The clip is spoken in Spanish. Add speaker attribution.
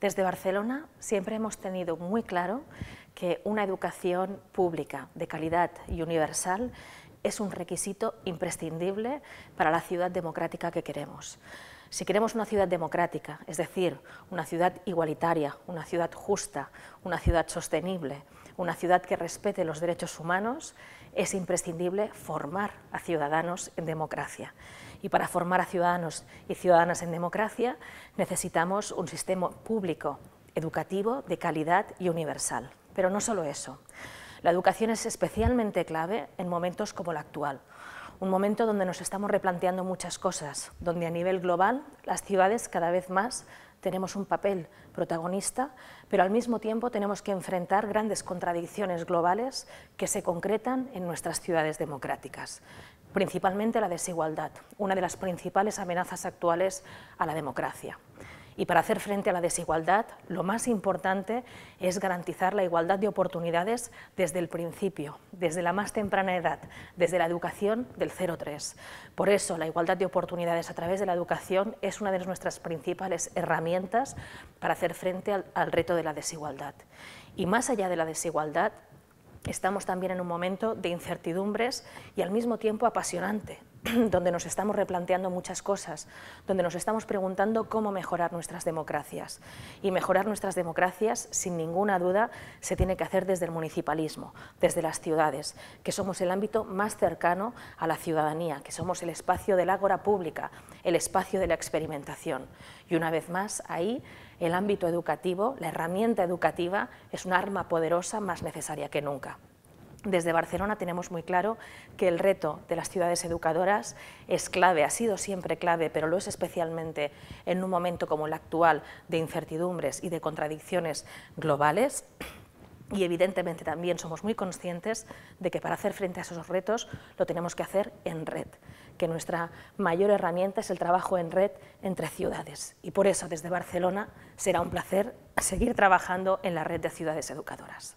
Speaker 1: Desde Barcelona siempre hemos tenido muy claro que una educación pública de calidad y universal es un requisito imprescindible para la ciudad democrática que queremos. Si queremos una ciudad democrática, es decir, una ciudad igualitaria, una ciudad justa, una ciudad sostenible, una ciudad que respete los derechos humanos, es imprescindible formar a ciudadanos en democracia. Y para formar a ciudadanos y ciudadanas en democracia necesitamos un sistema público, educativo, de calidad y universal. Pero no solo eso. La educación es especialmente clave en momentos como el actual, un momento donde nos estamos replanteando muchas cosas, donde a nivel global las ciudades cada vez más tenemos un papel protagonista, pero al mismo tiempo tenemos que enfrentar grandes contradicciones globales que se concretan en nuestras ciudades democráticas, principalmente la desigualdad, una de las principales amenazas actuales a la democracia. Y para hacer frente a la desigualdad, lo más importante es garantizar la igualdad de oportunidades desde el principio, desde la más temprana edad, desde la educación del 0-3. Por eso, la igualdad de oportunidades a través de la educación es una de nuestras principales herramientas para hacer frente al, al reto de la desigualdad. Y más allá de la desigualdad, estamos también en un momento de incertidumbres y al mismo tiempo apasionante, donde nos estamos replanteando muchas cosas, donde nos estamos preguntando cómo mejorar nuestras democracias. Y mejorar nuestras democracias, sin ninguna duda, se tiene que hacer desde el municipalismo, desde las ciudades, que somos el ámbito más cercano a la ciudadanía, que somos el espacio del ágora pública, el espacio de la experimentación. Y una vez más, ahí el ámbito educativo, la herramienta educativa, es un arma poderosa más necesaria que nunca. Desde Barcelona tenemos muy claro que el reto de las ciudades educadoras es clave, ha sido siempre clave, pero lo es especialmente en un momento como el actual de incertidumbres y de contradicciones globales. Y evidentemente también somos muy conscientes de que para hacer frente a esos retos lo tenemos que hacer en red, que nuestra mayor herramienta es el trabajo en red entre ciudades. Y por eso desde Barcelona será un placer seguir trabajando en la red de ciudades educadoras.